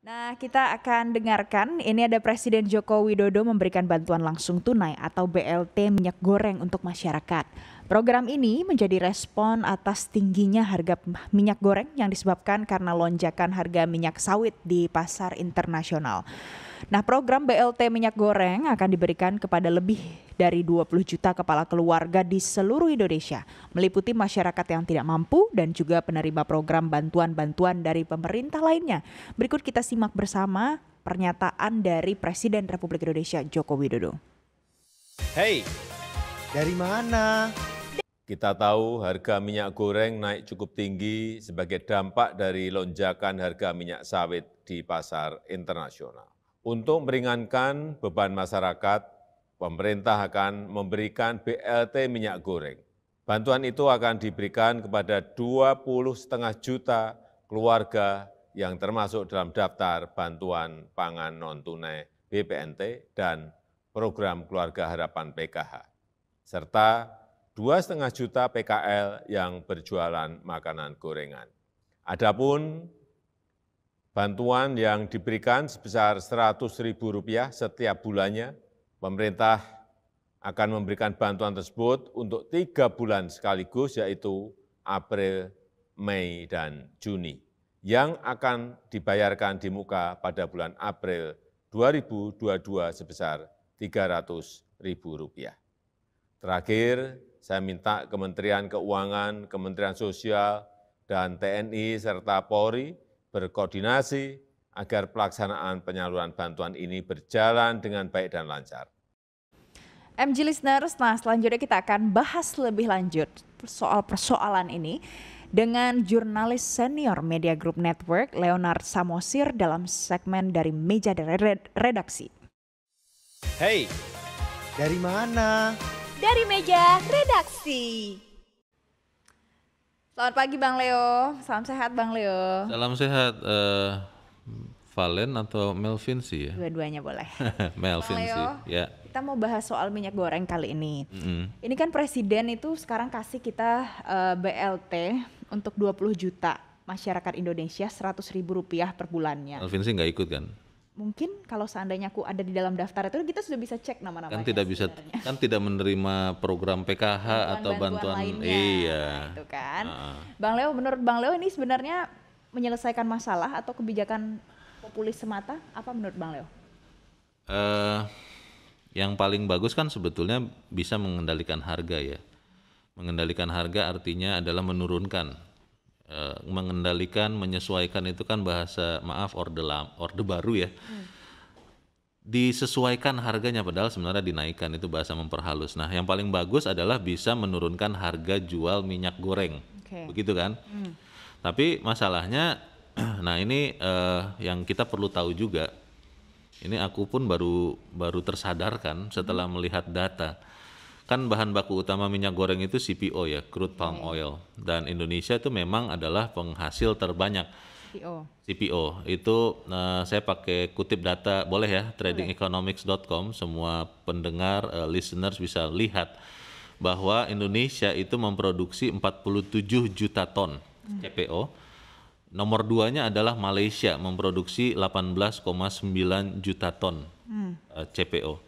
Nah, kita akan dengarkan ini ada Presiden Joko Widodo memberikan bantuan langsung tunai atau BLT minyak goreng untuk masyarakat. Program ini menjadi respon atas tingginya harga minyak goreng yang disebabkan karena lonjakan harga minyak sawit di pasar internasional. Nah, program BLT minyak goreng akan diberikan kepada lebih dari 20 juta kepala keluarga di seluruh Indonesia, meliputi masyarakat yang tidak mampu dan juga penerima program bantuan-bantuan dari pemerintah lainnya. Berikut kita simak bersama pernyataan dari Presiden Republik Indonesia Joko Widodo. Hey, dari mana? Kita tahu harga minyak goreng naik cukup tinggi sebagai dampak dari lonjakan harga minyak sawit di pasar internasional. Untuk meringankan beban masyarakat, pemerintah akan memberikan BLT minyak goreng. Bantuan itu akan diberikan kepada 20,5 juta keluarga yang termasuk dalam daftar bantuan pangan non-tunai BPNT dan program Keluarga Harapan PKH, serta 2,5 juta PKL yang berjualan makanan gorengan. Adapun Bantuan yang diberikan sebesar Rp100.000 setiap bulannya, pemerintah akan memberikan bantuan tersebut untuk tiga bulan sekaligus, yaitu April, Mei, dan Juni, yang akan dibayarkan di muka pada bulan April 2022 sebesar Rp300.000. Terakhir, saya minta Kementerian Keuangan, Kementerian Sosial, dan TNI serta Polri berkoordinasi agar pelaksanaan penyaluran bantuan ini berjalan dengan baik dan lancar. MG Listeners, nah selanjutnya kita akan bahas lebih lanjut soal persoalan ini dengan jurnalis senior Media Group Network Leonard Samosir dalam segmen dari meja redaksi. Hey, dari mana? Dari meja redaksi. Selamat pagi Bang Leo. Salam sehat Bang Leo. Salam sehat uh, Valen atau Melvin sih ya? Dua-duanya boleh. Melvin Bang Leo, sih. Ya. Kita mau bahas soal minyak goreng kali ini. Mm -hmm. Ini kan presiden itu sekarang kasih kita uh, eh, BLT untuk 20 juta masyarakat Indonesia 100 ribu rupiah per bulannya. Melvin sih nggak ikut kan? mungkin kalau seandainya aku ada di dalam daftar itu kita sudah bisa cek nama nama Kan tidak bisa sebenarnya. kan tidak menerima program PKH bantuan, atau bantuan, bantuan iya. itu kan. uh. Bang Leo menurut Bang Leo ini sebenarnya menyelesaikan masalah atau kebijakan populis semata apa menurut Bang Leo? Uh, yang paling bagus kan sebetulnya bisa mengendalikan harga ya. Mengendalikan harga artinya adalah menurunkan Eh, mengendalikan, menyesuaikan itu kan bahasa maaf orde lam, orde baru ya. Hmm. Disesuaikan harganya padahal sebenarnya dinaikkan itu bahasa memperhalus. Nah, yang paling bagus adalah bisa menurunkan harga jual minyak goreng. Okay. Begitu kan? Hmm. Tapi masalahnya nah ini uh, yang kita perlu tahu juga. Ini aku pun baru baru tersadarkan setelah hmm. melihat data kan bahan baku utama minyak goreng itu CPO ya, crude palm iya. oil. Dan Indonesia itu memang adalah penghasil terbanyak. CPO. CPO itu uh, saya pakai kutip data boleh ya tradingeconomics.com semua pendengar uh, listeners bisa lihat bahwa Indonesia itu memproduksi 47 juta ton hmm. CPO. Nomor duanya adalah Malaysia memproduksi 18,9 juta ton uh, hmm. eh, CPO.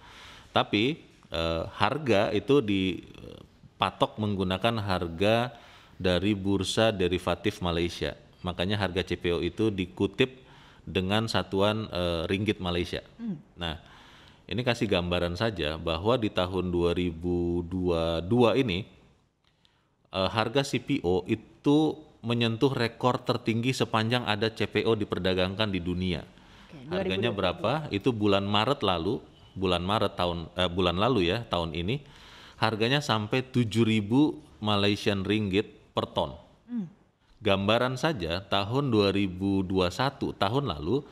Tapi uh, harga itu dipatok eh, menggunakan harga dari bursa derivatif Malaysia. Makanya harga CPO itu dikutip dengan satuan uh, ringgit Malaysia. Hmm. Nah, ini kasih gambaran saja bahwa di tahun 2022 ini uh, harga CPO itu menyentuh rekor tertinggi sepanjang ada CPO diperdagangkan di dunia. Harganya berapa? Itu bulan Maret lalu bulan Maret tahun eh, bulan lalu ya tahun ini harganya sampai 7.000 Malaysian ringgit per ton. Hmm. Gambaran saja tahun 2021 tahun lalu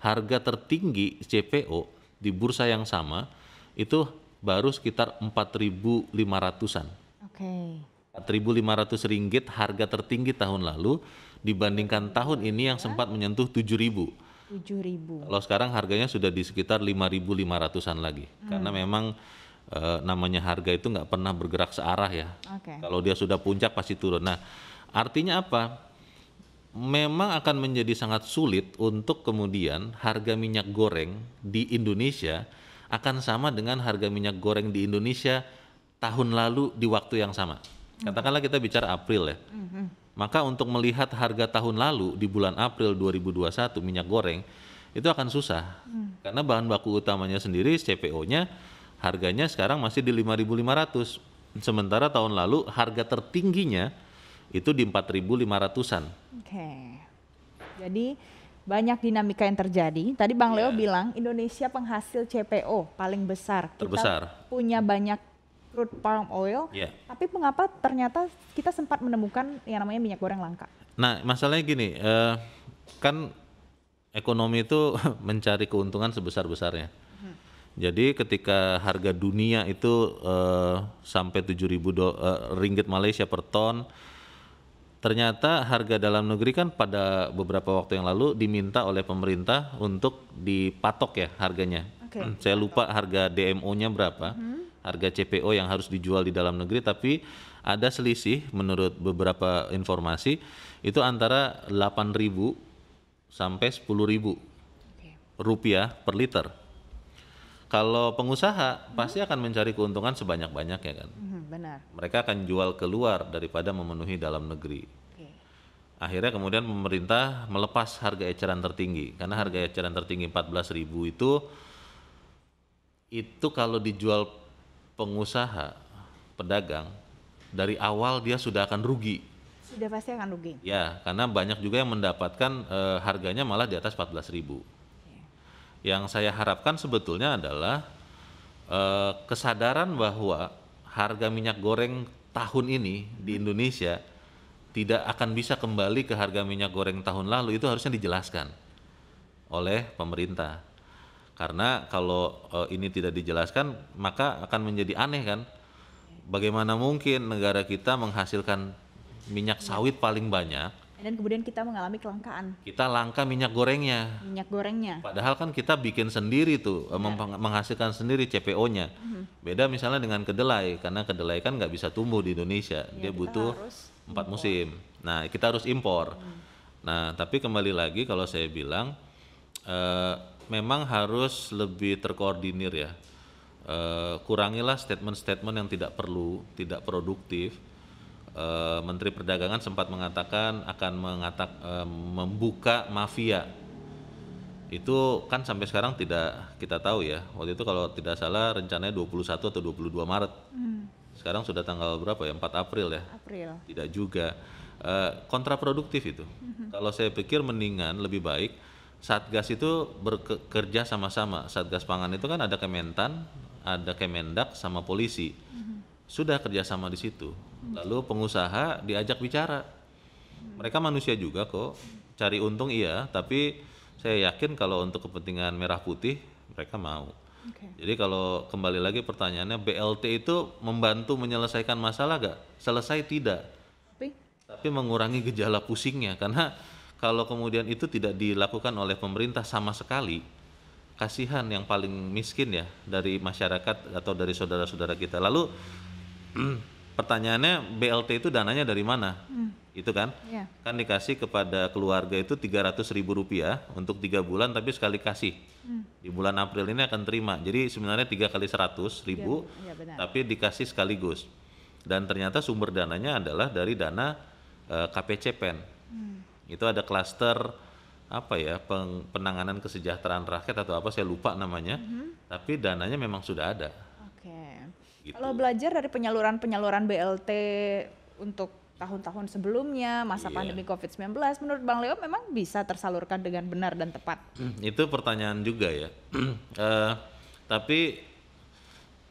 harga tertinggi CPO di bursa yang sama itu baru sekitar 4.500-an. Oke. Okay. 4.500 ringgit harga tertinggi tahun lalu dibandingkan tahun ini yang iya. sempat menyentuh 7.000. 7.000. Kalau sekarang harganya sudah di sekitar 5.500-an lagi. Hmm. Karena memang e, namanya harga itu nggak pernah bergerak searah ya. Okay. Kalau dia sudah puncak pasti turun. Nah, artinya apa? Memang akan menjadi sangat sulit untuk kemudian harga minyak goreng di Indonesia akan sama dengan harga minyak goreng di Indonesia tahun lalu di waktu yang sama. Hmm. Katakanlah kita bicara April ya. Hmm, hmm. Maka untuk melihat harga tahun lalu di bulan April 2021 minyak goreng itu akan susah. Hmm. Karena bahan baku utamanya sendiri CPO-nya harganya sekarang masih di 5.500. Sementara tahun lalu harga tertingginya itu di 4.500-an. Oke. Jadi banyak dinamika yang terjadi. Tadi Bang yeah. Leo iya. bilang Indonesia penghasil CPO paling besar. Terbesar. Kita punya banyak crude palm oil. Yeah. Tapi mengapa ternyata kita sempat menemukan yang namanya minyak goreng langka? Nah, masalahnya gini, uh, kan ekonomi itu mencari keuntungan sebesar-besarnya. Hmm. Jadi ketika harga dunia itu uh, sampai 7.000 do, uh, ringgit Malaysia per ton, ternyata harga dalam negeri kan pada beberapa waktu yang lalu diminta oleh pemerintah untuk dipatok ya harganya. Okay, hmm, Saya lupa harga DMO-nya berapa. Hmm harga CPO yang harus dijual di dalam negeri tapi ada selisih menurut beberapa informasi itu antara 8.000 sampai 10.000 rupiah per liter. Kalau pengusaha hmm. pasti akan mencari keuntungan sebanyak-banyak ya kan. Mhm, benar. Mereka akan jual keluar daripada memenuhi dalam negeri. Akhirnya kemudian pemerintah melepas harga eceran tertinggi karena harga eceran tertinggi 14.000 itu itu kalau dijual pengusaha, pedagang dari awal dia sudah akan rugi. Sudah pasti akan rugi. Ya, karena banyak juga yang mendapatkan e, harganya malah di atas 14.000. ribu. Yang saya harapkan sebetulnya adalah e, kesadaran bahwa harga minyak goreng tahun ini di Indonesia tidak akan bisa kembali ke harga minyak goreng tahun lalu itu harusnya dijelaskan oleh pemerintah karena kalau uh, ini tidak dijelaskan maka akan menjadi aneh kan bagaimana mungkin negara kita menghasilkan minyak iya. sawit paling banyak dan kemudian kita mengalami kelangkaan. Kita langka minyak gorengnya. Minyak gorengnya. Padahal kan kita bikin sendiri tuh, ya. menghasilkan sendiri CPO-nya. Hmm. Beda misalnya dengan kedelai, karena kedelai kan nggak bisa tumbuh di Indonesia, ya, dia butuh empat musim. Nah kita harus impor. Hmm. Nah tapi kembali lagi kalau saya bilang. Uh, memang harus lebih terkoordinir ya. E, kurangilah statement-statement yang tidak perlu, tidak produktif. E, Menteri Perdagangan sempat mengatakan akan mengatak, e, membuka mafia. Itu kan sampai sekarang tidak kita tahu ya. Waktu itu kalau tidak salah rencananya 21 atau 22 Maret. Hmm. Sekarang sudah tanggal berapa ya? 4 April ya? April. Tidak juga. E, kontraproduktif itu. Hmm. Kalau saya pikir mendingan lebih baik Satgas itu bekerja sama-sama. Satgas pangan itu kan ada Kementan, ada Kemendak sama polisi. Sudah kerja Sudah kerjasama di situ. Lalu pengusaha diajak bicara. Mereka manusia juga kok. Cari untung iya, tapi saya yakin kalau untuk kepentingan merah putih mereka mau. Okay. Jadi kalau kembali lagi pertanyaannya BLT itu membantu menyelesaikan masalah gak? Selesai tidak? Tapi, tapi mengurangi gejala pusingnya karena kalau kemudian itu tidak dilakukan oleh pemerintah sama sekali, kasihan yang paling miskin ya dari masyarakat atau dari saudara-saudara kita. Lalu pertanyaannya BLT itu dananya dari mana? Hmm. Itu kan? Yeah. Kan dikasih kepada keluarga itu 300 ribu rupiah untuk tiga bulan tapi sekali kasih. Hmm. Di bulan April ini akan terima. Jadi sebenarnya tiga kali 100 ribu yeah, iya, iya, yeah, tapi dikasih sekaligus. Dan ternyata sumber dananya adalah dari dana uh, eh, KPCPEN. Hmm. Itu ada klaster apa ya peng, penanganan kesejahteraan rakyat atau apa saya lupa namanya. Mm-hmm. Tapi dananya memang sudah ada. Oke. Okay. Gitu. Kalau belajar dari penyaluran-penyaluran BLT untuk tahun-tahun sebelumnya masa yeah. pandemi COVID-19 menurut Bang Leo memang bisa tersalurkan dengan benar dan tepat. Hmm, itu pertanyaan juga ya. uh, tapi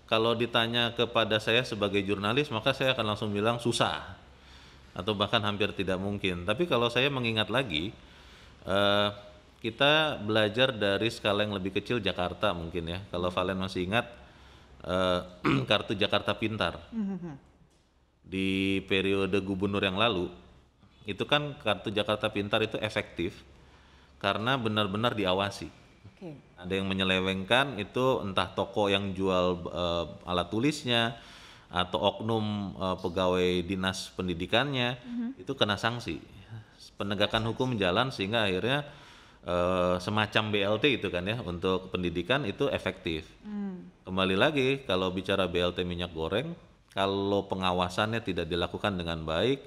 kalau ditanya kepada saya sebagai jurnalis maka saya akan langsung bilang susah atau bahkan hampir tidak mungkin. Tapi kalau saya mengingat lagi, uh, kita belajar dari skala yang lebih kecil Jakarta mungkin ya. Kalau Valen masih ingat uh, kartu Jakarta Pintar di periode gubernur yang lalu, itu kan kartu Jakarta Pintar itu efektif karena benar-benar diawasi. Ada yang menyelewengkan itu entah toko yang jual uh, alat tulisnya atau oknum uh, pegawai dinas pendidikannya mm-hmm. itu kena sanksi penegakan hukum jalan sehingga akhirnya uh, semacam BLT itu kan ya untuk pendidikan itu efektif mm. kembali lagi kalau bicara BLT minyak goreng kalau pengawasannya tidak dilakukan dengan baik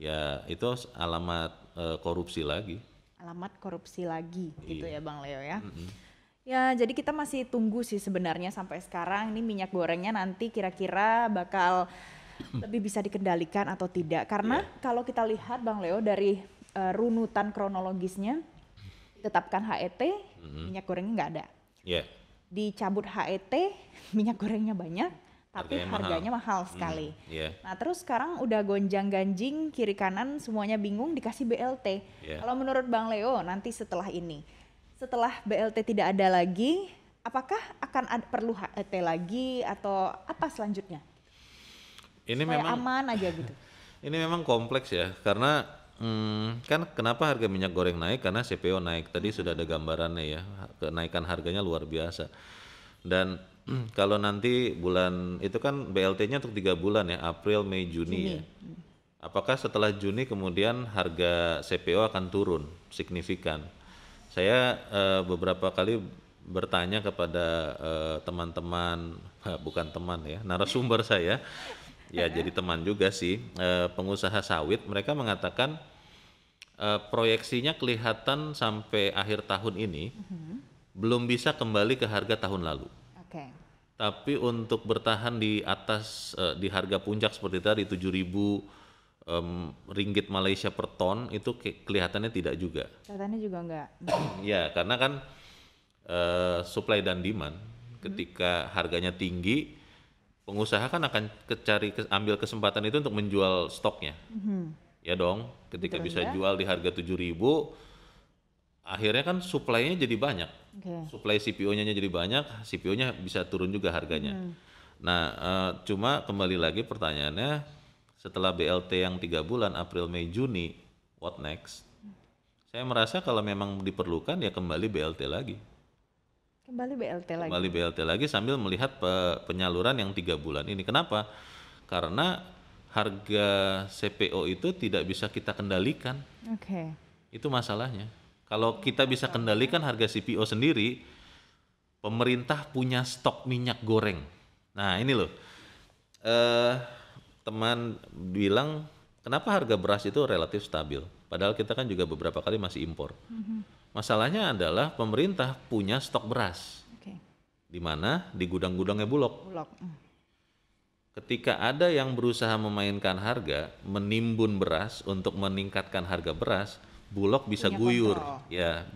ya itu alamat uh, korupsi lagi alamat korupsi lagi gitu iya. gitu ya Bang Leo ya mm-hmm. Ya, jadi kita masih tunggu sih sebenarnya sampai sekarang ini minyak gorengnya nanti kira-kira bakal lebih bisa dikendalikan atau tidak. Karena yeah. kalau kita lihat Bang Leo dari uh, runutan kronologisnya tetapkan HET, mm-hmm. minyak gorengnya nggak ada. Yeah. Dicabut HET, minyak gorengnya banyak, tapi harganya, harganya mahal, mahal sekali. Mm, iya. yeah. Nah terus sekarang udah gonjang ganjing kiri kanan semuanya bingung dikasih BLT. Yeah. Kalau menurut Bang Leo nanti setelah ini setelah BLT tidak ada lagi, apakah akan ada, perlu HET lagi atau apa selanjutnya? Ini Supaya memang aman aja gitu. Ini memang kompleks ya, karena hmm, kan kenapa harga minyak goreng naik? Karena CPO naik. Tadi sudah ada gambarannya ya, kenaikan harganya luar biasa. Dan hmm, kalau nanti bulan itu kan BLT-nya untuk tiga bulan ya, April, Mei, Juni, Juni. ya. Apakah setelah Juni kemudian harga CPO akan turun signifikan? saya uh, beberapa kali bertanya kepada eh, teman-teman uh, bukan teman ya narasumber saya ya jadi teman juga sih uh, pengusaha sawit mereka mengatakan uh, proyeksinya kelihatan sampai akhir tahun ini mm-hmm. belum bisa kembali ke harga tahun lalu. Okay. Tapi untuk bertahan di atas uh, di harga puncak seperti tadi 7000 um, ringgit Malaysia per ton itu ke kelihatannya tidak juga. Kelihatannya juga enggak. ya, karena kan uh, supply dan demand ketika harganya tinggi pengusaha kan akan kecari ke, ambil kesempatan itu untuk menjual stoknya. Hmm. Ya dong, ketika Betul bisa ya? jual di harga 7000 akhirnya kan supply-nya jadi banyak. Okay. Supply CPO-nya jadi banyak, CPO-nya bisa turun juga harganya. Hmm. Nah, uh, cuma kembali lagi pertanyaannya setelah BLT yang tiga bulan April Mei Juni what next saya merasa kalau memang diperlukan ya kembali BLT lagi kembali BLT lagi kembali BLT lagi sambil melihat pe penyaluran yang tiga bulan ini kenapa karena harga CPO itu tidak bisa kita kendalikan oke okay. itu masalahnya kalau kita bisa kendalikan harga CPO sendiri pemerintah punya stok minyak goreng nah ini loh eh uh, teman bilang kenapa harga beras itu relatif stabil padahal kita kan juga beberapa kali masih impor mm-hmm. masalahnya adalah pemerintah punya stok beras di mana di gudang-gudangnya bulog, bulog. Mm. ketika ada yang berusaha memainkan harga menimbun beras untuk meningkatkan harga beras bulog bisa punya guyur kontrol. ya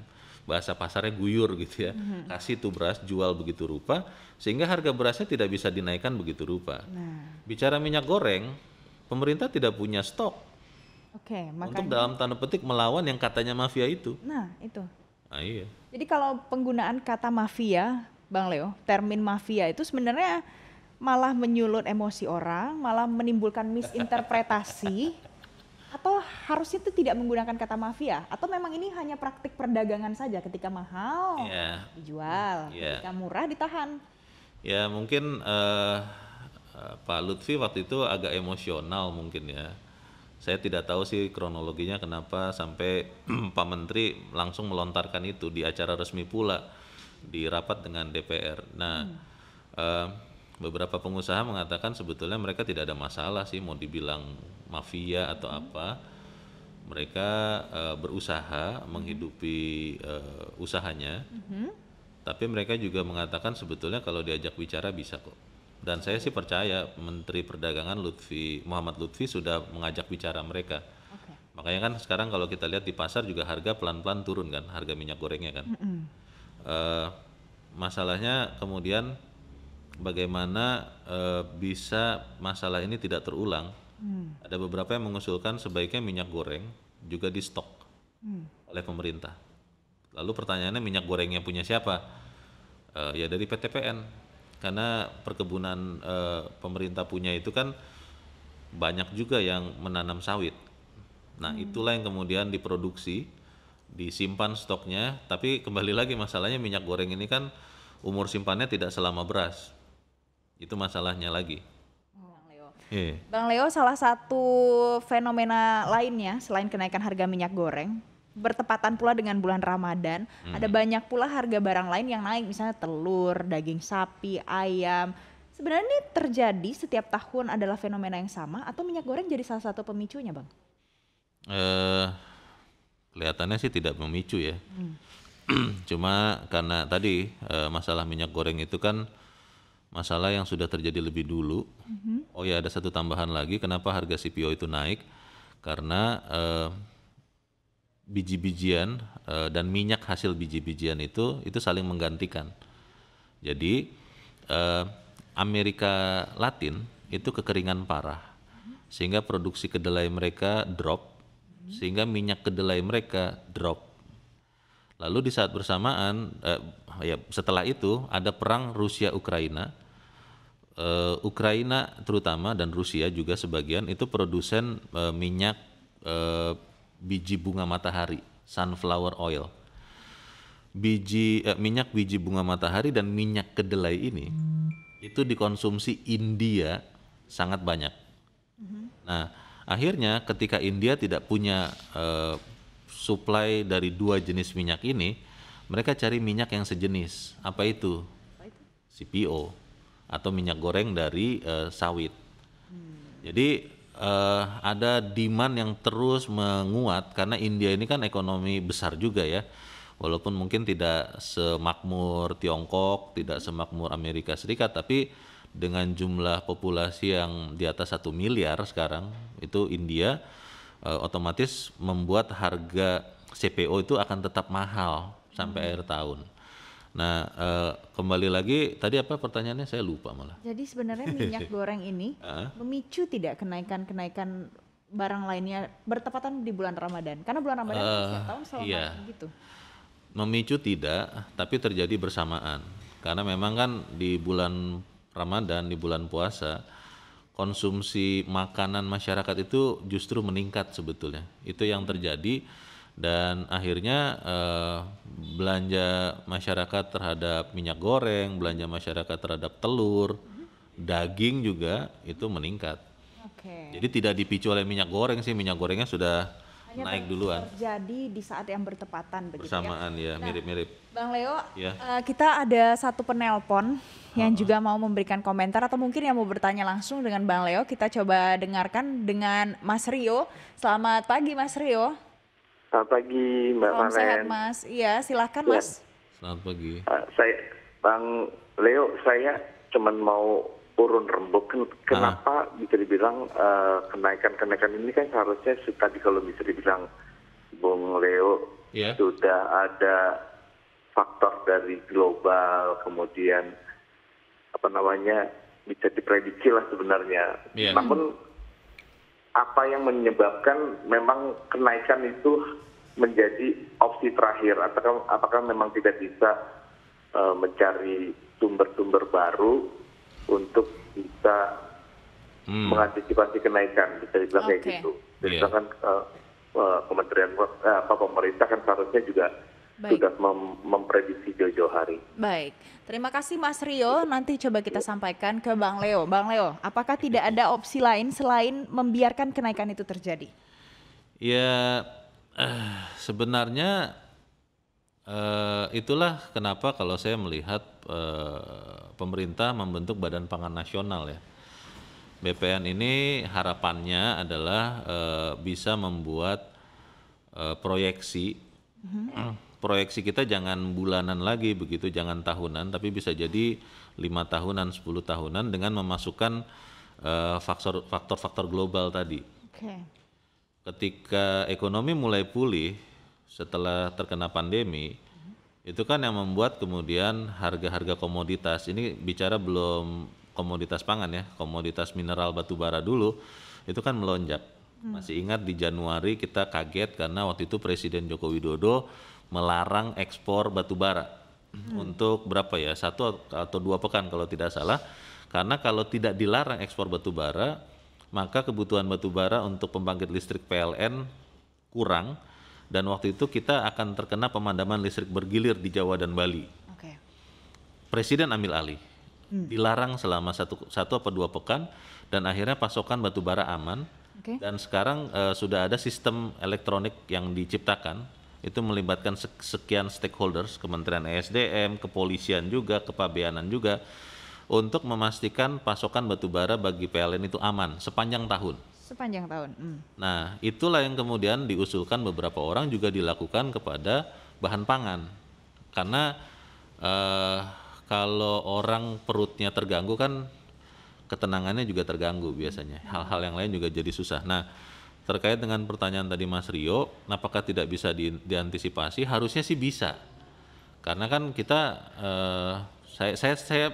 bahasa pasarnya guyur gitu ya mm-hmm. kasih tuh beras jual begitu rupa sehingga harga berasnya tidak bisa dinaikkan begitu rupa nah. bicara minyak goreng pemerintah tidak punya stok Oke, okay, makanya... untuk dalam tanda petik melawan yang katanya mafia itu. Nah, itu. Nah, iya. Jadi kalau penggunaan kata mafia, Bang Leo, termin mafia itu sebenarnya malah menyulut emosi orang, malah menimbulkan misinterpretasi atau harusnya itu tidak menggunakan kata mafia atau memang ini hanya praktik perdagangan saja ketika mahal yeah. dijual yeah. ketika murah ditahan ya yeah, mungkin uh, Pak Lutfi waktu itu agak emosional mungkin ya saya tidak tahu sih kronologinya kenapa sampai Pak Menteri langsung melontarkan itu di acara resmi pula di rapat dengan DPR nah hmm. uh, beberapa pengusaha mengatakan sebetulnya mereka tidak ada masalah sih mau dibilang mafia atau hmm. apa mereka uh, berusaha menghidupi uh, usahanya hmm. tapi mereka juga mengatakan sebetulnya kalau diajak bicara bisa kok dan saya sih percaya Menteri Perdagangan Lutfi Muhammad Lutfi sudah mengajak bicara mereka okay. makanya kan sekarang kalau kita lihat di pasar juga harga pelan-pelan turun kan harga minyak gorengnya kan hmm. uh, masalahnya kemudian bagaimana e, bisa masalah ini tidak terulang Hmm. Ada beberapa yang mengusulkan sebaiknya minyak goreng juga di stok hmm. oleh pemerintah. Lalu pertanyaannya minyak gorengnya punya siapa? Uh, ya dari PTPN karena perkebunan uh, pemerintah punya itu kan banyak juga yang menanam sawit. Nah hmm. itulah yang kemudian diproduksi, disimpan stoknya. Tapi kembali lagi masalahnya minyak goreng ini kan umur simpannya tidak selama beras. Itu masalahnya lagi. Yeah. Bang Leo, salah satu fenomena lainnya selain kenaikan harga minyak goreng, bertepatan pula dengan bulan Ramadan, hmm. ada banyak pula harga barang lain yang naik, misalnya telur, daging sapi, ayam. Sebenarnya ini terjadi setiap tahun adalah fenomena yang sama atau minyak goreng jadi salah satu pemicunya, Bang? Uh, kelihatannya sih tidak memicu ya. Hmm. Cuma karena tadi uh, masalah minyak goreng itu kan masalah yang sudah terjadi lebih dulu. Hmm Oh ya ada satu tambahan lagi, kenapa harga CPO itu naik? Karena eh, biji-bijian eh, dan minyak hasil biji-bijian itu itu saling menggantikan. Jadi eh, Amerika Latin itu kekeringan parah, sehingga produksi kedelai mereka drop, sehingga minyak kedelai mereka drop. Lalu di saat bersamaan, eh, ya setelah itu ada perang Rusia Ukraina uh, Ukraina terutama dan Rusia juga sebagian itu produsen uh, minyak uh, biji bunga matahari sunflower oil biji eh, minyak biji bunga matahari dan minyak kedelai ini hmm. itu dikonsumsi India sangat banyak. Hmm. Nah akhirnya ketika India tidak punya uh, supply dari dua jenis minyak ini mereka cari minyak yang sejenis apa itu, apa itu? CPO atau minyak goreng dari uh, sawit. Jadi uh, ada demand yang terus menguat karena India ini kan ekonomi besar juga ya. Walaupun mungkin tidak semakmur Tiongkok, tidak semakmur Amerika Serikat, tapi dengan jumlah populasi yang di atas satu miliar sekarang itu India uh, otomatis membuat harga CPO itu akan tetap mahal sampai hmm. akhir tahun. Nah, eh, kembali lagi tadi apa pertanyaannya saya lupa malah. Jadi sebenarnya minyak goreng ini memicu tidak kenaikan-kenaikan barang lainnya bertepatan di bulan Ramadan? Karena bulan Ramadan uh, setiap eh, tahun selalu iya. gitu. Memicu tidak, tapi terjadi bersamaan. Karena memang kan di bulan Ramadan, di bulan puasa, konsumsi makanan masyarakat itu justru meningkat sebetulnya. Itu yang terjadi dan akhirnya eh, belanja masyarakat terhadap minyak goreng, belanja masyarakat terhadap telur, daging juga itu meningkat. Okay. Jadi tidak dipicu oleh minyak goreng sih, minyak gorengnya sudah Hanya naik duluan. Jadi di saat yang bertepatan begitu ya. Bersamaan ya, nah, mirip-mirip. Bang Leo, ya. uh, kita ada satu penelpon yang juga mau memberikan komentar atau mungkin yang mau bertanya langsung dengan Bang Leo, kita coba dengarkan dengan Mas Rio. Selamat pagi Mas Rio. Selamat pagi Mbak Salam Maren. sehat Mas. Iya, silahkan iya. Mas. Selamat pagi. Uh, saya Bang Leo, saya cuman mau urun rembuk. Ah. Kenapa ah. bisa dibilang kenaikan eh, kenaikan-kenaikan ini kan seharusnya tadi kalau bisa dibilang Bung Leo yeah. sudah ada faktor dari global, kemudian apa namanya bisa diprediksi lah sebenarnya. Yeah. Namun apa yang menyebabkan memang kenaikan itu menjadi opsi terakhir apakah apakah memang tidak bisa uh, mencari sumber-sumber baru untuk bisa hmm. mengantisipasi kenaikan bisa dibilang okay. kayak gitu. Jadi yeah. kan uh, uh, kementerian e, apa pemerintah kan seharusnya juga Baik. sudah mem memprediksi Jojo hari. Baik, terima kasih Mas Rio. Nanti coba kita ya. sampaikan ke Bang Leo. Bang Leo, apakah ya. tidak ada opsi lain selain membiarkan kenaikan itu terjadi? Ya, eh, sebenarnya eh, itulah kenapa kalau saya melihat eh, pemerintah membentuk Badan Pangan Nasional ya. BPN ini harapannya adalah eh, bisa membuat eh, proyeksi. Mm -hmm proyeksi kita jangan bulanan lagi begitu, jangan tahunan, tapi bisa jadi lima tahunan, 10 tahunan dengan memasukkan eh, faktor-faktor uh, global tadi. Okay. Ketika ekonomi mulai pulih setelah terkena pandemi, hmm. itu kan yang membuat kemudian harga-harga komoditas ini bicara belum komoditas pangan ya, komoditas mineral batubara dulu itu kan melonjak. Hmm. Masih ingat di Januari kita kaget karena waktu itu Presiden Joko Widodo melarang ekspor batu bara hmm. untuk berapa ya satu atau dua pekan kalau tidak salah karena kalau tidak dilarang ekspor batu bara maka kebutuhan batu bara untuk pembangkit listrik PLN kurang dan waktu itu kita akan terkena pemadaman listrik bergilir di Jawa dan Bali. Okay. Presiden ambil alih, hmm. dilarang selama satu satu atau dua pekan dan akhirnya pasokan batu bara aman. Okay. Dan sekarang uh, sudah ada sistem elektronik yang diciptakan itu melibatkan sekian stakeholders, Kementerian ESDM, kepolisian juga, kepabeanan juga untuk memastikan pasokan batubara bagi PLN itu aman sepanjang tahun. Sepanjang tahun. Mm. Nah, itulah yang kemudian diusulkan beberapa orang juga dilakukan kepada bahan pangan. Karena eh, kalau orang perutnya terganggu kan ketenangannya juga terganggu biasanya. Hal-hal yang lain juga jadi susah. Nah, terkait dengan pertanyaan tadi Mas Rio, apakah tidak bisa di, diantisipasi? Harusnya sih bisa, karena kan kita eh, saya saya saya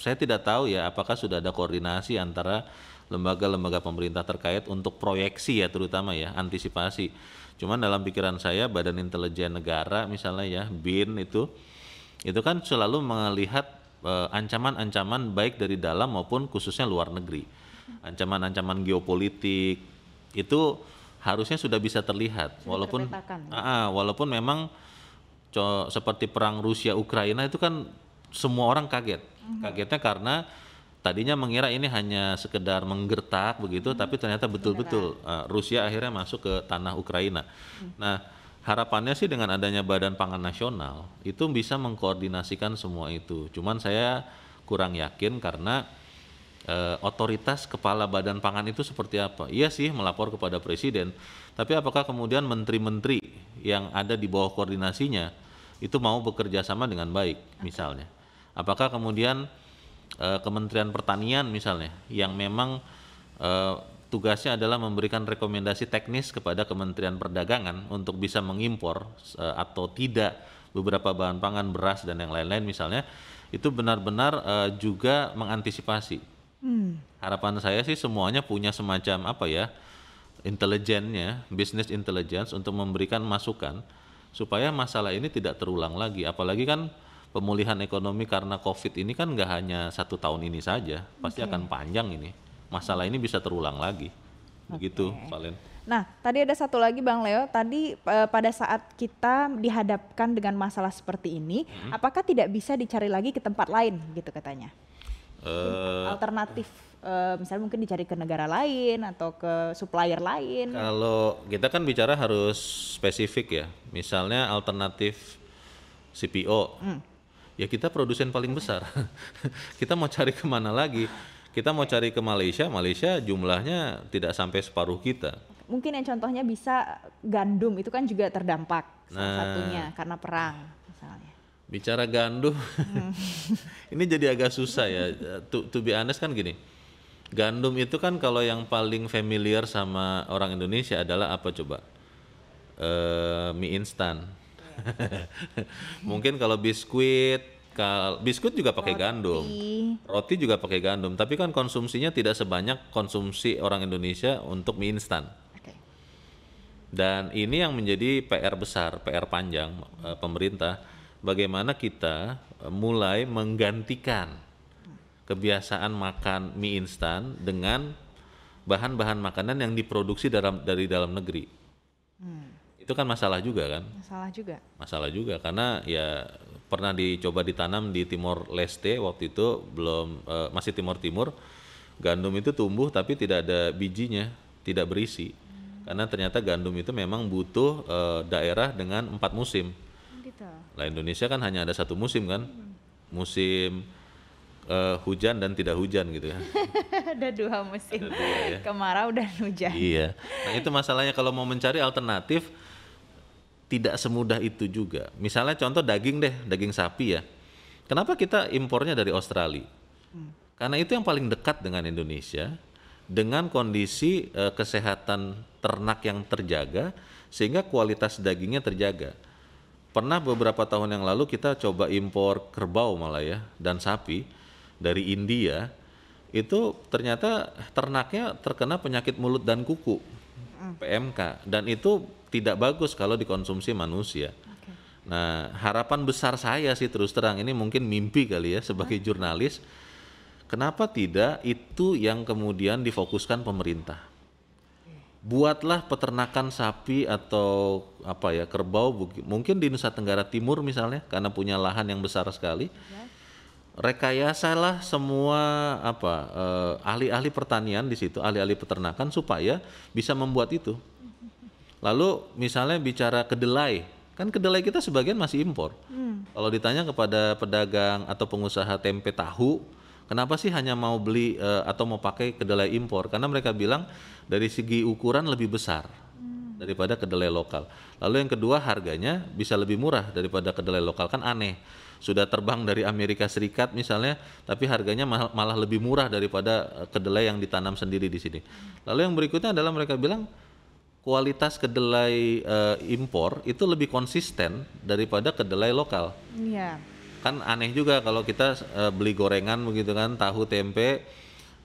saya tidak tahu ya apakah sudah ada koordinasi antara lembaga-lembaga pemerintah terkait untuk proyeksi ya terutama ya antisipasi. Cuman dalam pikiran saya Badan Intelijen Negara misalnya ya BIN itu itu kan selalu melihat eh, ancaman-ancaman eh, baik dari dalam maupun khususnya luar negeri. Ancaman-ancaman geopolitik, itu harusnya sudah bisa terlihat sudah walaupun ah, walaupun memang co seperti perang Rusia Ukraina itu kan semua orang kaget mm-hmm. kagetnya karena tadinya mengira ini hanya sekedar menggertak begitu mm-hmm. tapi ternyata betul-betul uh, Rusia akhirnya masuk ke tanah Ukraina mm-hmm. nah harapannya sih dengan adanya Badan Pangan Nasional itu bisa mengkoordinasikan semua itu cuman saya kurang yakin karena Eh, otoritas kepala badan pangan itu seperti apa? Iya sih melapor kepada presiden, tapi apakah kemudian menteri-menteri yang ada di bawah koordinasinya itu mau bekerja sama dengan baik misalnya? Apakah kemudian eh, Kementerian Pertanian misalnya yang memang eh, tugasnya adalah memberikan rekomendasi teknis kepada Kementerian Perdagangan untuk bisa mengimpor atau tidak beberapa bahan pangan beras dan yang lain-lain misalnya itu benar-benar uh, juga mengantisipasi Hmm. Harapan saya sih semuanya punya semacam apa ya intelijennya, business intelligence untuk memberikan masukan supaya masalah ini tidak terulang lagi. Apalagi kan pemulihan ekonomi karena COVID ini kan nggak hanya satu tahun ini saja, pasti okay. akan panjang ini. Masalah ini bisa terulang lagi, begitu, okay. Valen. Nah, tadi ada satu lagi Bang Leo, tadi e, pada saat kita dihadapkan dengan masalah seperti ini, hmm. apakah tidak bisa dicari lagi ke tempat lain gitu katanya? uh, alternatif uh, misalnya mungkin dicari ke negara lain atau ke supplier lain kalau kita kan bicara harus spesifik ya misalnya alternatif CPO hmm. ya kita produsen paling besar kita mau cari kemana lagi kita mau cari ke Malaysia Malaysia jumlahnya tidak sampai separuh kita mungkin yang contohnya bisa gandum itu kan juga terdampak nah, salah satunya karena perang misalnya bicara gandum ini jadi agak susah ya to, to be honest kan gini gandum itu kan kalau yang paling familiar sama orang Indonesia adalah apa coba e, mie instan mungkin kalau biskuit kal biskuit juga pakai roti. gandum roti juga pakai gandum tapi kan konsumsinya tidak sebanyak konsumsi orang Indonesia untuk mie instan dan ini yang menjadi PR besar, PR panjang eh, pemerintah. pemerintah bagaimana kita eh, mulai menggantikan kebiasaan makan mie instan dengan bahan-bahan makanan yang diproduksi dalam dari dalam negeri. Hmm. Itu kan masalah juga kan? Masalah juga. Masalah juga karena ya pernah dicoba ditanam di Timor Leste waktu itu belum uh, masih Timor Timur gandum itu tumbuh tapi tidak ada bijinya, tidak berisi. Hmm. Karena ternyata gandum itu memang butuh uh, daerah dengan empat musim. Betul. Lah Indonesia kan hanya ada satu musim kan, hmm. musim uh, hujan dan tidak hujan gitu ya. ada dua musim, ada dua, ya. kemarau dan hujan. Iya, nah itu masalahnya kalau mau mencari alternatif tidak semudah itu juga. Misalnya contoh daging deh, daging sapi ya. Kenapa kita impornya dari Australia? Hmm. Karena itu yang paling dekat dengan Indonesia, dengan kondisi uh, kesehatan ternak yang terjaga, sehingga kualitas dagingnya terjaga pernah beberapa tahun yang lalu kita coba impor kerbau malah ya dan sapi dari India itu ternyata ternaknya terkena penyakit mulut dan kuku PMK dan itu tidak bagus kalau dikonsumsi manusia. Nah, harapan besar saya sih terus terang ini mungkin mimpi kali ya sebagai jurnalis. Kenapa tidak itu yang kemudian difokuskan pemerintah? buatlah peternakan sapi atau apa ya kerbau mungkin di Nusa Tenggara Timur misalnya karena punya lahan yang besar sekali iya. rekayasalah semua apa eh, ahli-ahli pertanian di situ ahli-ahli peternakan supaya bisa membuat itu lalu misalnya bicara kedelai kan kedelai kita sebagian masih impor hmm. kalau ditanya kepada pedagang atau pengusaha tempe tahu Kenapa sih hanya mau beli uh, atau mau pakai kedelai impor? Karena mereka bilang dari segi ukuran lebih besar daripada kedelai lokal. Lalu yang kedua harganya bisa lebih murah daripada kedelai lokal kan aneh. Sudah terbang dari Amerika Serikat misalnya, tapi harganya malah lebih murah daripada eh, kedelai yang ditanam sendiri di sini. Lalu yang berikutnya adalah mereka bilang kualitas kedelai uh, impor itu lebih konsisten daripada kedelai lokal. Iya. Yeah kan aneh juga kalau kita uh, beli gorengan begitu kan tahu tempe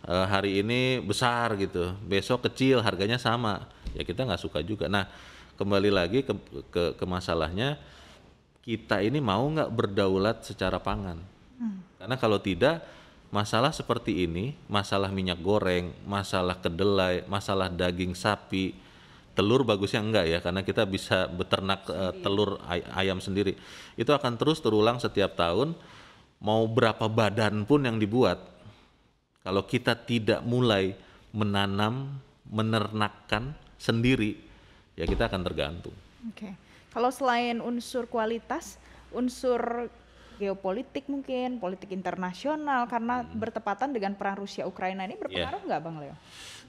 uh, hari ini besar gitu besok kecil harganya sama ya kita nggak suka juga nah kembali lagi ke ke, ke masalahnya kita ini mau nggak berdaulat secara pangan hmm. karena kalau tidak masalah seperti ini masalah minyak goreng masalah kedelai masalah daging sapi telur bagusnya enggak ya karena kita bisa beternak uh, telur ay ayam sendiri itu akan terus terulang setiap tahun mau berapa badan pun yang dibuat kalau kita tidak mulai menanam menernakkan sendiri ya kita akan tergantung. Oke okay. kalau selain unsur kualitas unsur geopolitik mungkin, politik internasional karena hmm. bertepatan dengan perang Rusia Ukraina ini berpengaruh yeah. nggak Bang Leo?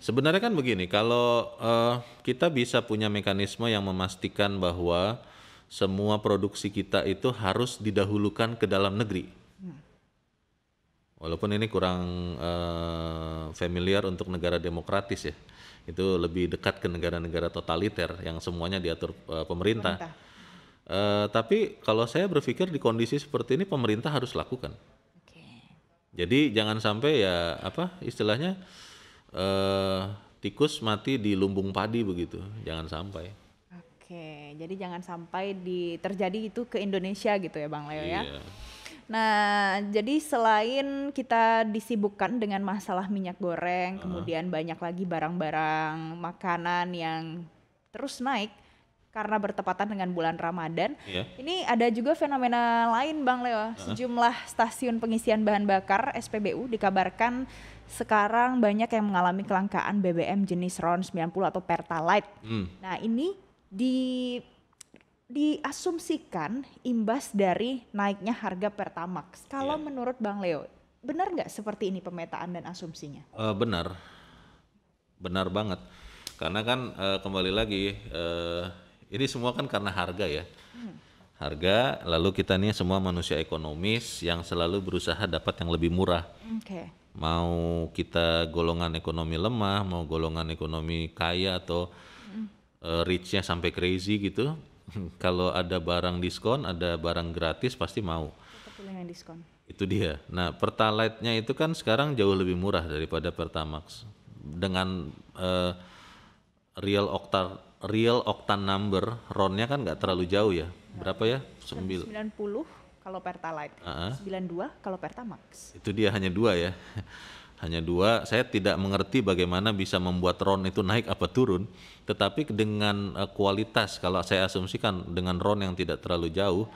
Sebenarnya kan begini, kalau uh, kita bisa punya mekanisme yang memastikan bahwa semua produksi kita itu harus didahulukan ke dalam negeri. Hmm. Walaupun ini kurang uh, familiar untuk negara demokratis ya, itu lebih dekat ke negara-negara totaliter yang semuanya diatur uh, pemerintah. pemerintah Uh, tapi kalau saya berpikir di kondisi seperti ini pemerintah harus lakukan. Okay. Jadi jangan sampai ya apa istilahnya uh, tikus mati di lumbung padi begitu, jangan sampai. Oke, okay. jadi jangan sampai di, terjadi itu ke Indonesia gitu ya Bang Leo yeah. ya. Iya. Nah, jadi selain kita disibukkan dengan masalah minyak goreng, uh. kemudian banyak lagi barang-barang makanan yang terus naik, karena bertepatan dengan bulan Ramadan. Yeah. Ini ada juga fenomena lain Bang Leo. Uh -huh. Sejumlah stasiun pengisian bahan bakar SPBU dikabarkan sekarang banyak yang mengalami kelangkaan BBM jenis RON 90 atau Pertalite. Hmm. Nah, ini di diasumsikan imbas dari naiknya harga Pertamax. Kalau yeah. menurut Bang Leo, benar nggak seperti ini pemetaan dan asumsinya? Uh, benar, benar banget. Karena kan uh, kembali lagi uh, ini semua kan karena harga ya. Hmm. Harga, lalu kita nih semua manusia ekonomis yang selalu berusaha dapat yang lebih murah. Okay. Mau kita golongan ekonomi lemah, mau golongan ekonomi kaya atau uh, richnya sampai crazy gitu. Kalau ada barang diskon, ada barang gratis pasti mau. diskon. Itu dia. Nah, pertalite-nya itu kan sekarang jauh lebih murah daripada Pertamax dengan uh, real oktar real octan number ronnya kan nggak terlalu jauh ya berapa ya Sembilan puluh kalau Pertalite uh -huh. 92 kalau Pertamax itu dia hanya dua ya hanya dua saya tidak mengerti bagaimana bisa membuat ron itu naik apa turun tetapi dengan eh, kualitas kalau saya asumsikan dengan ron yang tidak terlalu jauh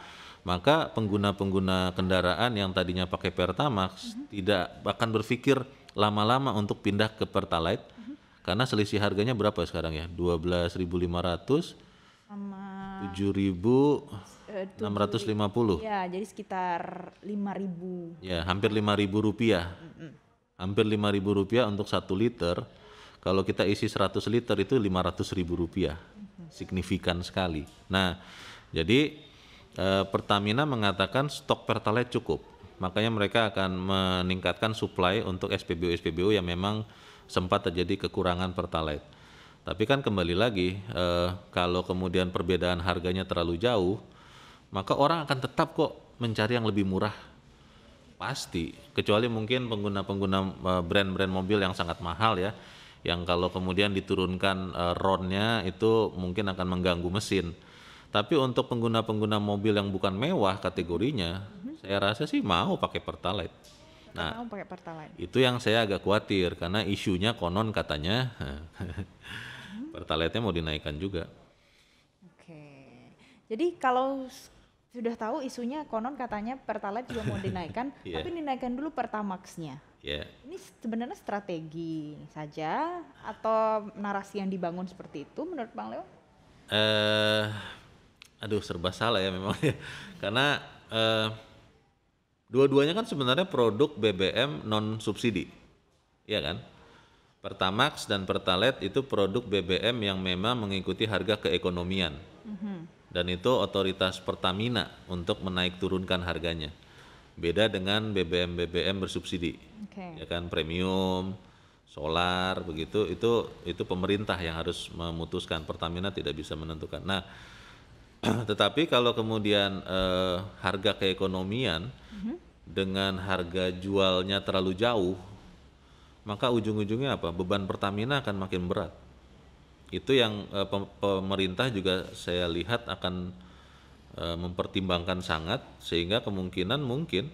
maka pengguna-pengguna kendaraan yang tadinya pakai Pertamax mm -hmm. tidak akan berpikir lama-lama untuk pindah ke Pertalite mm -hmm. Karena selisih harganya berapa sekarang ya? 12.500 sama 7.650. Eh, ya, jadi sekitar 5.000. Ya, hampir 5.000 rupiah. Mm Hampir 5.000 rupiah untuk 1 liter. Kalau kita isi 100 liter itu 500.000 rupiah. Mm -hmm. Signifikan sekali. Nah, jadi eh, Pertamina mengatakan stok Pertalite cukup. Makanya mereka akan meningkatkan supply untuk SPBU-SPBU yang memang sempat terjadi kekurangan pertalite. Tapi kan kembali lagi eh, kalau kemudian perbedaan harganya terlalu jauh, maka orang akan tetap kok mencari yang lebih murah. Pasti, kecuali mungkin pengguna-pengguna eh, brand-brand mobil yang sangat mahal ya, yang kalau kemudian diturunkan eh, ronnya itu mungkin akan mengganggu mesin. Tapi untuk pengguna-pengguna mobil yang bukan mewah kategorinya, mm -hmm. saya rasa sih mau pakai Pertalite. Nah, oh, pakai pertalite. Itu yang saya agak khawatir karena isunya konon katanya hmm. pertalite mau dinaikkan juga. Oke. Jadi kalau sudah tahu isunya konon katanya pertalite juga mau dinaikkan, yeah. tapi dinaikkan dulu pertamaxnya. Yeah. Ini sebenarnya strategi saja atau narasi yang dibangun seperti itu menurut Bang Leo? Eh uh, aduh serba salah ya memang ya. karena uh, Dua-duanya kan sebenarnya produk BBM non subsidi. ya kan? Pertamax dan Pertalite itu produk BBM yang memang mengikuti harga keekonomian. Mm-hmm. Dan itu otoritas Pertamina untuk menaik turunkan harganya. Beda dengan BBM-BBM bersubsidi. Okay. Ya kan premium, solar begitu itu itu pemerintah yang harus memutuskan Pertamina tidak bisa menentukan. Nah, tetapi kalau kemudian uh, harga keekonomian mm-hmm. dengan harga jualnya terlalu jauh, maka ujung-ujungnya apa? Beban Pertamina akan makin berat. Itu yang eh, pemerintah juga saya lihat akan uh, mempertimbangkan sangat sehingga kemungkinan mungkin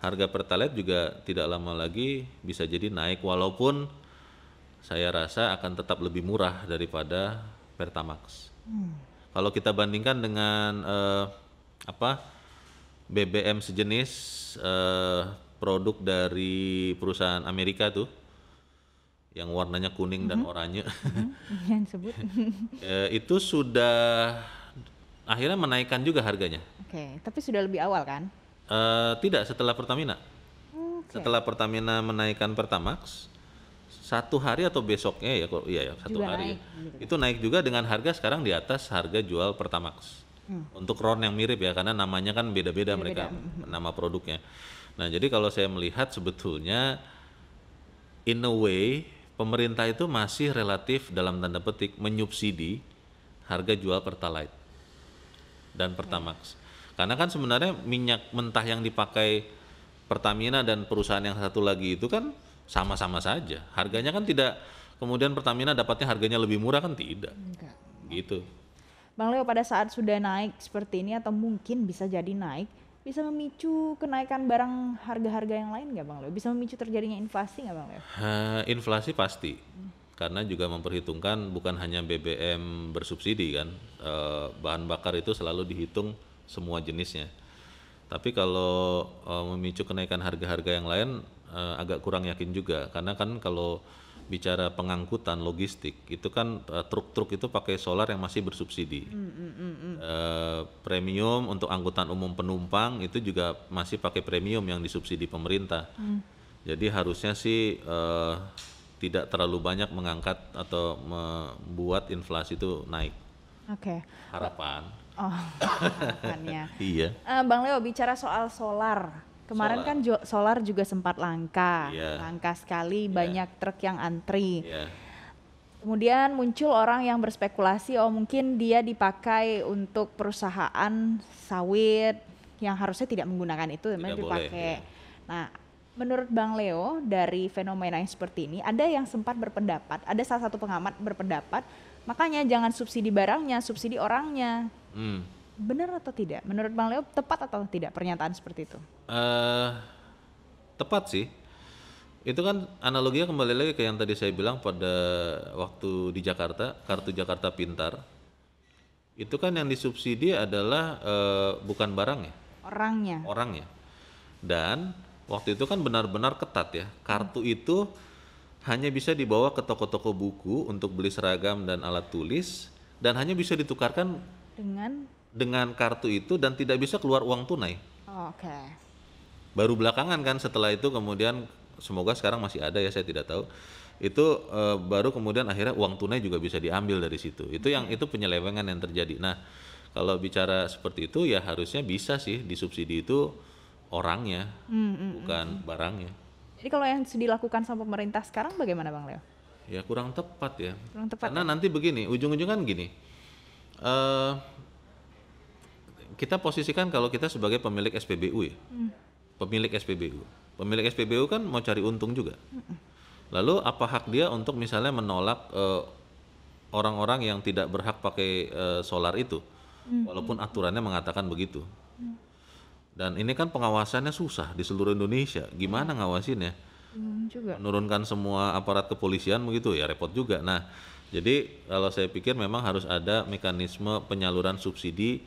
harga pertalite juga tidak lama lagi bisa jadi naik walaupun saya rasa akan tetap lebih murah daripada Pertamax. Mm. Kalau kita bandingkan dengan uh, apa BBM sejenis uh, produk dari perusahaan Amerika tuh yang warnanya kuning mm -hmm. dan mm-hmm. oranye. Mm -hmm. yang eh, itu sudah akhirnya menaikkan juga harganya. Oke, okay. tapi sudah lebih awal kan? E, tidak, setelah Pertamina. Okay. Setelah Pertamina menaikkan Pertamax, satu hari atau besoknya ya kok iya ya satu juga hari naik, ya. gitu. itu naik juga dengan harga sekarang di atas harga jual pertamax hmm. untuk ron yang mirip ya karena namanya kan beda-beda mereka hmm. nama produknya nah jadi kalau saya melihat sebetulnya in a way pemerintah itu masih relatif dalam tanda petik menyubsidi harga jual pertalite dan pertamax karena kan sebenarnya minyak mentah yang dipakai Pertamina dan perusahaan yang satu lagi itu kan sama-sama saja. Harganya kan tidak kemudian Pertamina dapatnya harganya lebih murah kan tidak. Enggak. Gitu. Bang Leo pada saat sudah naik seperti ini atau mungkin bisa jadi naik, bisa memicu kenaikan barang harga-harga yang lain nggak Bang Leo? Bisa memicu terjadinya inflasi nggak Bang Leo? Uh, inflasi pasti. Karena juga memperhitungkan bukan hanya BBM bersubsidi kan, uh, bahan bakar itu selalu dihitung semua jenisnya. Tapi kalau uh, memicu kenaikan harga-harga yang lain, uh, agak kurang yakin juga karena kan kalau bicara pengangkutan logistik itu kan truk eh, truk-truk itu pakai solar yang masih bersubsidi mm, mm, mm, mm. Uh, premium untuk angkutan umum penumpang itu juga masih pakai premium yang disubsidi pemerintah mm. jadi harusnya sih uh, tidak terlalu banyak mengangkat atau membuat inflasi itu naik Oke. Okay. Harapan. Oh, iya. Bang Leo bicara soal solar. Kemarin solar. kan jo solar juga sempat langka, yeah. langka sekali, yeah. banyak truk yang antri. Yeah. Kemudian muncul orang yang berspekulasi, oh mungkin dia dipakai untuk perusahaan sawit yang harusnya tidak menggunakan itu, memang dipakai. Boleh, ya. Nah, menurut Bang Leo dari fenomena yang seperti ini, ada yang sempat berpendapat, ada salah satu pengamat berpendapat, makanya jangan subsidi barangnya, subsidi orangnya. Hmm Benar atau tidak? Menurut Bang Leo tepat atau tidak pernyataan seperti itu? Uh, tepat sih. Itu kan analoginya kembali lagi ke yang tadi saya bilang pada waktu di Jakarta, kartu Jakarta Pintar. Itu kan yang disubsidi adalah uh, bukan barangnya. Orangnya. Orangnya. Dan waktu itu kan benar-benar ketat ya. Kartu hmm. itu hanya bisa dibawa ke toko-toko buku untuk beli seragam dan alat tulis dan hanya bisa ditukarkan dengan dengan kartu itu dan tidak bisa keluar uang tunai. Oh, Oke. Okay. Baru belakangan kan setelah itu kemudian semoga sekarang masih ada ya saya tidak tahu itu e, baru kemudian akhirnya uang tunai juga bisa diambil dari situ itu okay. yang itu penyelewengan yang terjadi nah kalau bicara seperti itu ya harusnya bisa sih disubsidi itu orangnya mm, mm, bukan mm, barangnya jadi kalau yang dilakukan sama pemerintah sekarang bagaimana bang Leo ya kurang tepat ya kurang tepat karena ya? nanti begini ujung-ujung kan gini uh, kita posisikan kalau kita sebagai pemilik SPBU ya. Hmm. Pemilik SPBU. Pemilik SPBU kan mau cari untung juga. Hmm. Lalu apa hak dia untuk misalnya menolak orang eh, orang-orang yang tidak berhak pakai uh, solar itu? Hmm. Walaupun aturannya mengatakan begitu. Hmm. Dan ini kan pengawasannya susah di seluruh Indonesia. Gimana hmm. ngawasinnya? Hmm, juga. Menurunkan semua aparat kepolisian begitu ya repot juga. Nah, jadi kalau saya pikir memang harus ada mekanisme penyaluran subsidi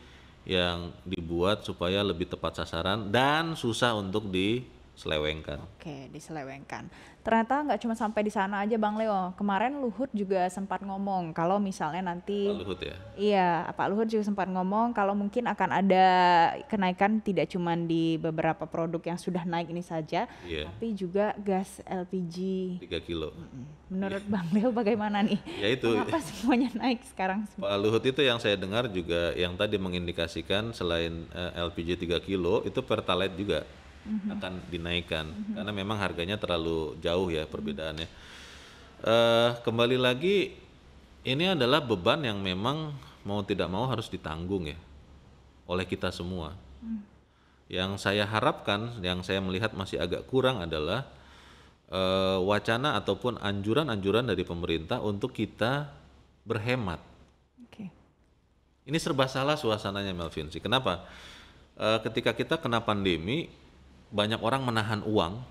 yang dibuat supaya lebih tepat sasaran dan susah untuk di diselewengkan. Oke, diselewengkan. Ternyata nggak cuma sampai di sana aja Bang Leo. Kemarin Luhut juga sempat ngomong kalau misalnya nanti Pak Luhut ya. Iya, Pak Luhut juga sempat ngomong kalau mungkin akan ada kenaikan tidak cuma di beberapa produk yang sudah naik ini saja, yeah. tapi juga gas LPG 3 kilo. Menurut Bang Leo bagaimana nih? ya itu. Kenapa semuanya naik sekarang? Pak Luhut itu yang saya dengar juga yang tadi mengindikasikan selain eh, LPG 3 kilo itu Pertalite juga hmm akan dinaikkan mm-hmm. karena memang harganya terlalu jauh ya perbedaannya. Uh, kembali lagi ini adalah beban yang memang mau tidak mau harus ditanggung ya oleh kita semua. Mm. Yang saya harapkan, yang saya melihat masih agak kurang adalah uh, wacana ataupun anjuran-anjuran dari pemerintah untuk kita berhemat. Ini serba salah suasananya Melvin sih. Kenapa? E, ketika kita kena pandemi, banyak orang menahan uang.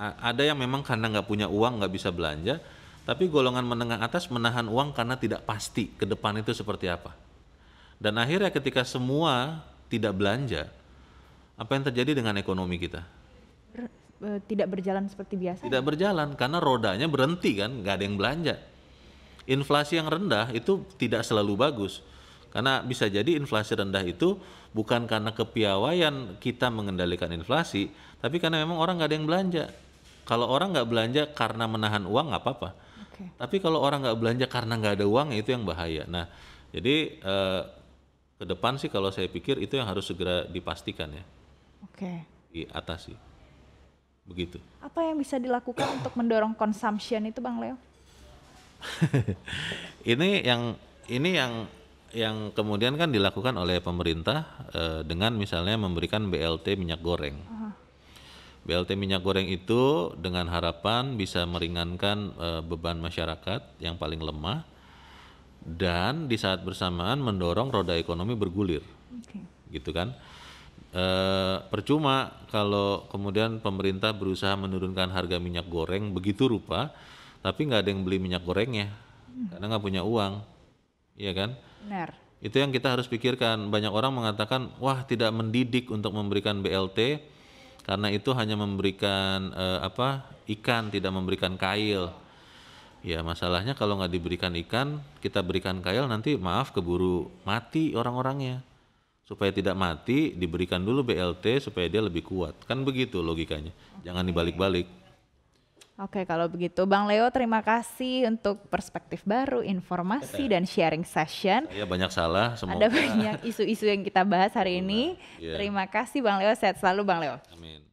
ada yang memang karena nggak punya uang nggak bisa belanja, tapi golongan menengah atas menahan uang karena tidak pasti ke depan itu seperti apa. Dan akhirnya ketika semua tidak belanja, apa yang terjadi dengan ekonomi kita? Ber, e, tidak berjalan seperti biasa. Tidak ya? berjalan karena rodanya berhenti kan, nggak ada yang belanja. Inflasi yang rendah itu tidak selalu bagus karena bisa jadi inflasi rendah itu bukan karena kepiawaian kita mengendalikan inflasi, tapi karena memang orang nggak ada yang belanja. Kalau orang nggak belanja karena menahan uang nggak apa-apa. Okay. Tapi kalau orang nggak belanja karena nggak ada uang itu yang bahaya. Nah, jadi eh, ke depan sih kalau saya pikir itu yang harus segera dipastikan ya. Oke. Okay. Di atas sih. Begitu. Apa yang bisa dilakukan untuk mendorong consumption itu Bang Leo? ini yang ini yang yang kemudian kan dilakukan oleh pemerintah e, dengan misalnya memberikan BLT minyak goreng. Uh BLT minyak goreng itu dengan harapan bisa meringankan e, beban masyarakat yang paling lemah dan di saat bersamaan mendorong roda ekonomi bergulir. Okay. Gitu kan? E, percuma kalau kemudian pemerintah berusaha menurunkan harga minyak goreng begitu rupa tapi nggak ada yang beli minyak gorengnya hmm. karena nggak punya uang, iya kan? Benar. Itu yang kita harus pikirkan. Banyak orang mengatakan, wah tidak mendidik untuk memberikan BLT karena itu hanya memberikan eh, apa ikan, tidak memberikan kail. Ya masalahnya kalau nggak diberikan ikan, kita berikan kail nanti maaf keburu mati orang-orangnya. Supaya tidak mati, diberikan dulu BLT supaya dia lebih kuat. Kan begitu logikanya. Okay. Jangan dibalik-balik. Oke, kalau begitu Bang Leo terima kasih untuk perspektif baru, informasi dan sharing session. Iya, banyak salah semoga. Ada banyak isu-isu yang kita bahas hari ini. Iya. Terima kasih Bang Leo, sehat selalu Bang Leo. Amin.